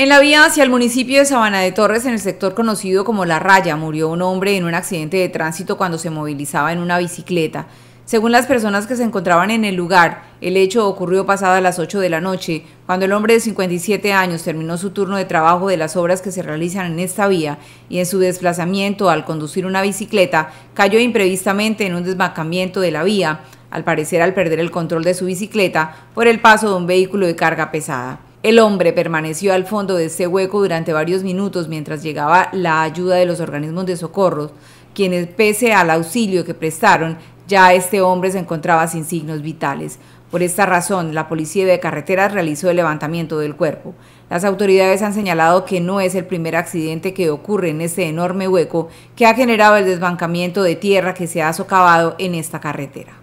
En la vía hacia el municipio de Sabana de Torres, en el sector conocido como La Raya, murió un hombre en un accidente de tránsito cuando se movilizaba en una bicicleta. Según las personas que se encontraban en el lugar, el hecho ocurrió pasada las 8 de la noche, cuando el hombre de 57 años terminó su turno de trabajo de las obras que se realizan en esta vía y en su desplazamiento al conducir una bicicleta cayó imprevistamente en un desbancamiento de la vía, al parecer al perder el control de su bicicleta por el paso de un vehículo de carga pesada. El hombre permaneció al fondo de este hueco durante varios minutos mientras llegaba la ayuda de los organismos de socorro, quienes pese al auxilio que prestaron, ya este hombre se encontraba sin signos vitales. Por esta razón, la Policía de Carreteras realizó el levantamiento del cuerpo. Las autoridades han señalado que no es el primer accidente que ocurre en este enorme hueco que ha generado el desbancamiento de tierra que se ha socavado en esta carretera.